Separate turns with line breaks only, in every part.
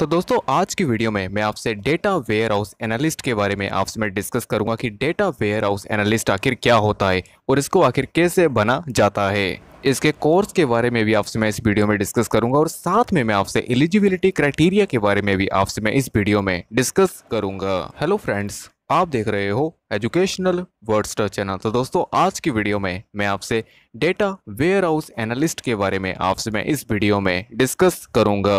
तो दोस्तों आज की वीडियो में मैं आपसे डेटा वेयर हाउस एनालिस्ट के बारे में आपसे मैं डिस्कस करूंगा कि डेटा वेयर हाउस एनालिस्ट आखिर क्या होता है और इसको आखिर कैसे बना जाता है इसके कोर्स के बारे में भी आपसे मैं इस वीडियो में डिस्कस करूंगा और साथ में मैं आपसे एलिजिबिलिटी क्राइटेरिया के बारे में भी आपसे मैं इस वीडियो में डिस्कस करूंगा हेलो फ्रेंड्स आप देख रहे हो एजुकेशनल वर्डस्टर चैनल तो दोस्तों आज की वीडियो में मैं आपसे डेटा वेयर हाउस एनालिस्ट के बारे में आपसे मैं इस वीडियो में डिस्कस करूंगा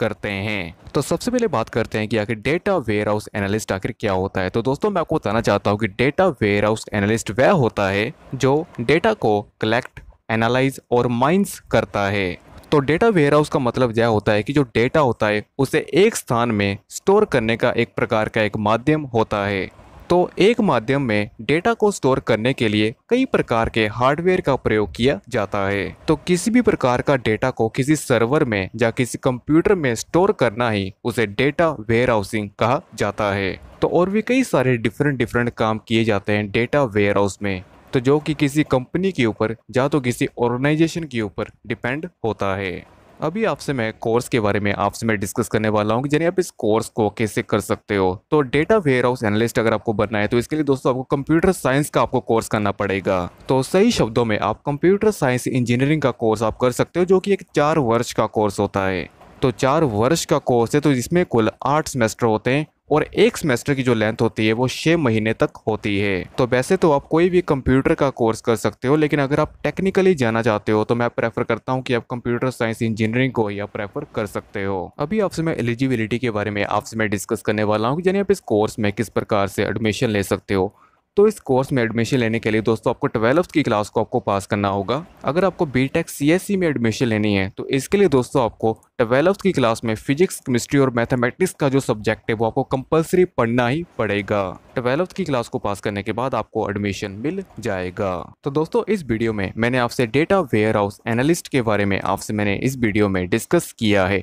करते हैं तो सबसे पहले बात करते हैं कि आखिर डेटा वेयर हाउस एनालिस्ट आखिर क्या होता है तो दोस्तों मैं आपको बताना चाहता हूँ कि डेटा वेयर हाउस एनालिस्ट वह होता है जो डेटा को कलेक्ट एनालाइज और माइंस करता है तो डेटा वेयर हाउस का मतलब यह होता है कि जो डेटा होता है उसे एक स्थान में स्टोर करने का एक प्रकार का एक माध्यम होता है तो एक माध्यम में डेटा को स्टोर करने के लिए कई प्रकार के हार्डवेयर का प्रयोग किया जाता है तो किसी भी प्रकार का डेटा को किसी सर्वर में या किसी कंप्यूटर में स्टोर करना ही उसे डेटा वेयर हाउसिंग कहा जाता है तो और भी कई सारे डिफरेंट डिफरेंट काम किए जाते हैं डेटा वेयर हाउस में तो जो कि किसी कंपनी के ऊपर या तो किसी ऑर्गेनाइजेशन के ऊपर डिपेंड होता है अभी आपसे मैं कोर्स के बारे में आपसे मैं डिस्कस करने वाला हूँ कि यानी आप इस कोर्स को कैसे कर सकते हो तो डेटा वेयर हाउस एनालिस्ट अगर आपको बनना है तो इसके लिए दोस्तों आपको कंप्यूटर साइंस का आपको कोर्स करना पड़ेगा तो सही शब्दों में आप कंप्यूटर साइंस इंजीनियरिंग का कोर्स आप कर सकते हो जो कि एक चार वर्ष का कोर्स होता है तो चार वर्ष का कोर्स है तो इसमें कुल आठ सेमेस्टर होते हैं और एक सेमेस्टर की जो लेंथ होती है वो छः महीने तक होती है तो वैसे तो आप कोई भी कंप्यूटर का कोर्स कर सकते हो लेकिन अगर आप टेक्निकली जाना चाहते हो तो मैं प्रेफर करता हूँ कि आप कंप्यूटर साइंस इंजीनियरिंग को ही आप प्रेफर कर सकते हो अभी आपसे मैं एलिजिबिलिटी के बारे में आपसे मैं डिस्कस करने वाला हूँ यानी आप इस कोर्स में किस प्रकार से एडमिशन ले सकते हो तो इस कोर्स में एडमिशन लेने के लिए दोस्तों आपको ट्वेल्थ की क्लास को आपको पास करना होगा अगर आपको B Tech C S C में एडमिशन लेनी है तो इसके लिए दोस्तों आपको ट्वेल्थ की क्लास में फिजिक्स केमिस्ट्री और मैथमेटिक्स का जो सब्जेक्ट है वो आपको कंपलसरी पढ़ना ही पड़ेगा ट्वेल्थ की क्लास को पास करने के बाद आपको एडमिशन मिल जाएगा तो दोस्तों इस वीडियो में मैंने आपसे डेटा वेयर हाउस एनालिस्ट के बारे में आपसे मैंने इस वीडियो में डिस्कस किया है